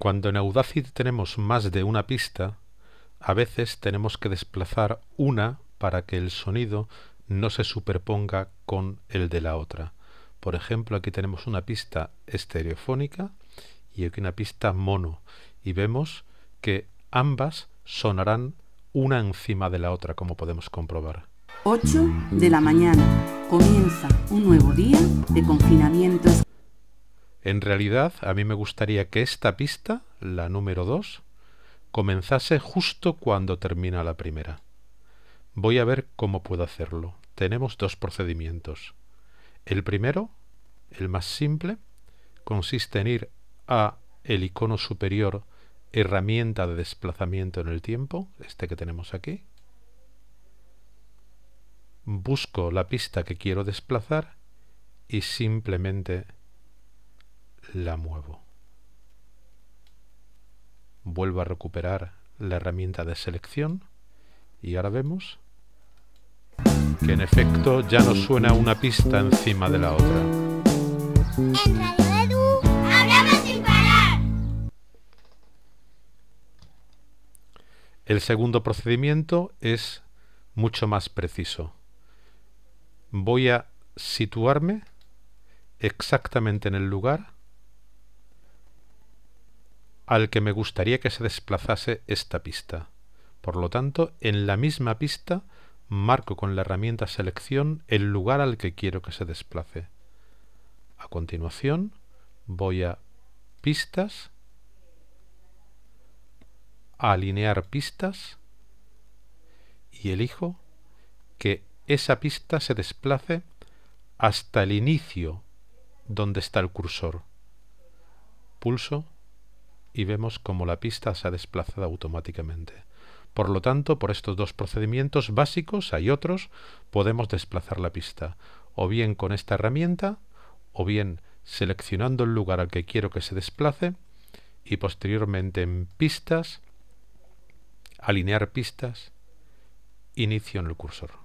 Cuando en Audacity tenemos más de una pista, a veces tenemos que desplazar una para que el sonido no se superponga con el de la otra. Por ejemplo, aquí tenemos una pista estereofónica y aquí una pista mono. Y vemos que ambas sonarán una encima de la otra, como podemos comprobar. 8 de la mañana. Comienza un nuevo día de confinamientos. En realidad, a mí me gustaría que esta pista, la número 2, comenzase justo cuando termina la primera. Voy a ver cómo puedo hacerlo. Tenemos dos procedimientos. El primero, el más simple, consiste en ir a el icono superior herramienta de desplazamiento en el tiempo, este que tenemos aquí. Busco la pista que quiero desplazar y simplemente la muevo. Vuelvo a recuperar la herramienta de selección y ahora vemos que en efecto ya no suena una pista encima de la otra. El segundo procedimiento es mucho más preciso. Voy a situarme exactamente en el lugar al que me gustaría que se desplazase esta pista. Por lo tanto, en la misma pista marco con la herramienta selección el lugar al que quiero que se desplace. A continuación, voy a pistas, alinear pistas y elijo que esa pista se desplace hasta el inicio donde está el cursor. Pulso y vemos cómo la pista se ha desplazado automáticamente. Por lo tanto, por estos dos procedimientos básicos, hay otros, podemos desplazar la pista, o bien con esta herramienta, o bien seleccionando el lugar al que quiero que se desplace, y posteriormente en pistas, alinear pistas, inicio en el cursor.